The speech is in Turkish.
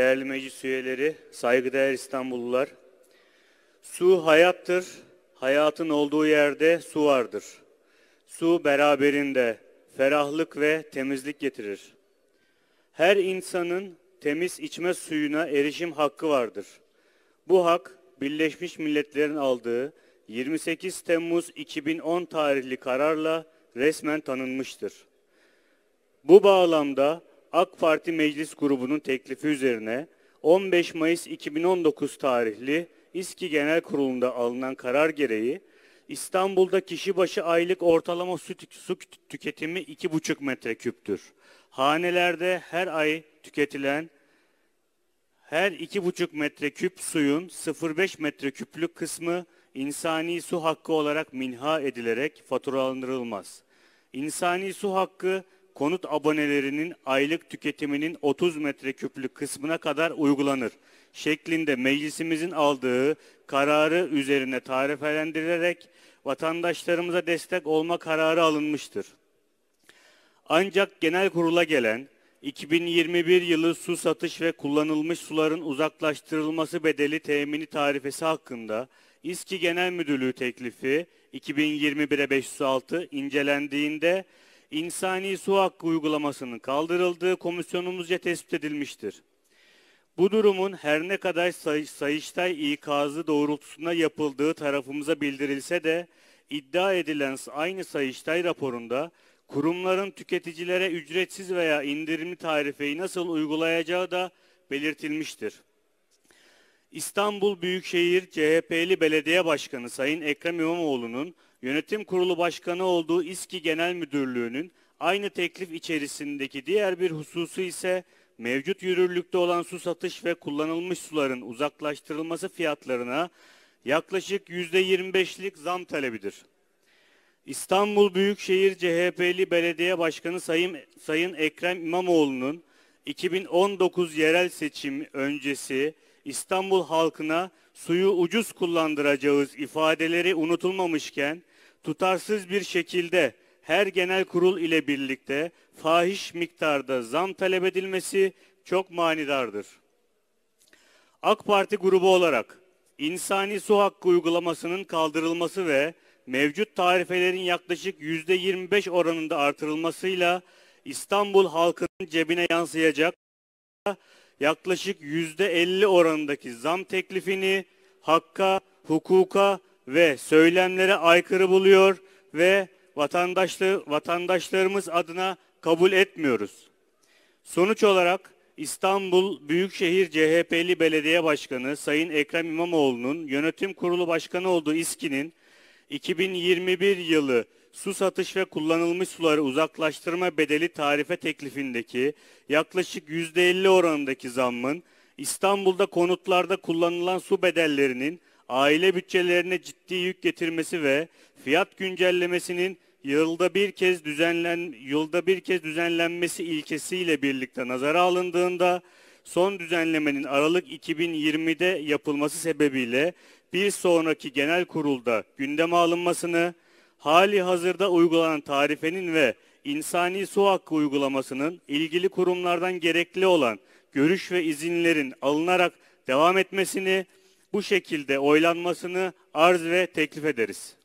Değerli meclis üyeleri, saygıdeğer İstanbullular, su hayattır, hayatın olduğu yerde su vardır. Su beraberinde ferahlık ve temizlik getirir. Her insanın temiz içme suyuna erişim hakkı vardır. Bu hak Birleşmiş Milletler'in aldığı 28 Temmuz 2010 tarihli kararla resmen tanınmıştır. Bu bağlamda AK Parti Meclis Grubu'nun teklifi üzerine 15 Mayıs 2019 tarihli İSKİ Genel Kurulu'nda alınan karar gereği İstanbul'da kişi başı aylık ortalama su, su tüketimi 2,5 metreküptür. Hanelerde her ay tüketilen her 2,5 metreküp suyun 0,5 metreküplük kısmı insani su hakkı olarak minha edilerek faturalandırılmaz. İnsani su hakkı konut abonelerinin aylık tüketiminin 30 metreküplük kısmına kadar uygulanır şeklinde meclisimizin aldığı kararı üzerine tarifelendirerek vatandaşlarımıza destek olma kararı alınmıştır. Ancak genel kurula gelen 2021 yılı su satış ve kullanılmış suların uzaklaştırılması bedeli temini tarifesi hakkında İSKİ Genel Müdürlüğü teklifi 2021'e 506 incelendiğinde insani su hakkı uygulamasının kaldırıldığı komisyonumuzca tespit edilmiştir. Bu durumun her ne kadar say Sayıştay ikazı doğrultusunda yapıldığı tarafımıza bildirilse de iddia edilen aynı Sayıştay raporunda kurumların tüketicilere ücretsiz veya indirimli tarifeyi nasıl uygulayacağı da belirtilmiştir. İstanbul Büyükşehir CHP'li Belediye Başkanı Sayın Ekrem İmamoğlu'nun yönetim kurulu başkanı olduğu İSKİ Genel Müdürlüğü'nün aynı teklif içerisindeki diğer bir hususu ise mevcut yürürlükte olan su satış ve kullanılmış suların uzaklaştırılması fiyatlarına yaklaşık %25'lik zam talebidir. İstanbul Büyükşehir CHP'li Belediye Başkanı Sayın, Sayın Ekrem İmamoğlu'nun 2019 yerel seçim öncesi İstanbul halkına suyu ucuz kullandıracağız ifadeleri unutulmamışken tutarsız bir şekilde her genel kurul ile birlikte fahiş miktarda zam talep edilmesi çok manidardır. AK Parti grubu olarak insani su hakkı uygulamasının kaldırılması ve mevcut tarifelerin yaklaşık yüzde 25 oranında artırılmasıyla İstanbul halkının cebine yansıyacak yaklaşık yüzde %50 oranındaki zam teklifini hakka, hukuka ve söylemlere aykırı buluyor ve vatandaşlı, vatandaşlarımız adına kabul etmiyoruz. Sonuç olarak İstanbul Büyükşehir CHP'li Belediye Başkanı Sayın Ekrem İmamoğlu'nun yönetim kurulu başkanı olduğu İSKİ'nin 2021 yılı su satış ve kullanılmış suları uzaklaştırma bedeli tarife teklifindeki yaklaşık %50 oranındaki zammın İstanbul'da konutlarda kullanılan su bedellerinin aile bütçelerine ciddi yük getirmesi ve fiyat güncellemesinin yılda bir kez düzenlen yılda bir kez düzenlenmesi ilkesiyle birlikte nazara alındığında son düzenlemenin Aralık 2020'de yapılması sebebiyle bir sonraki genel kurulda gündeme alınmasını hali hazırda uygulanan tarifenin ve insani su hakkı uygulamasının ilgili kurumlardan gerekli olan görüş ve izinlerin alınarak devam etmesini, bu şekilde oylanmasını arz ve teklif ederiz.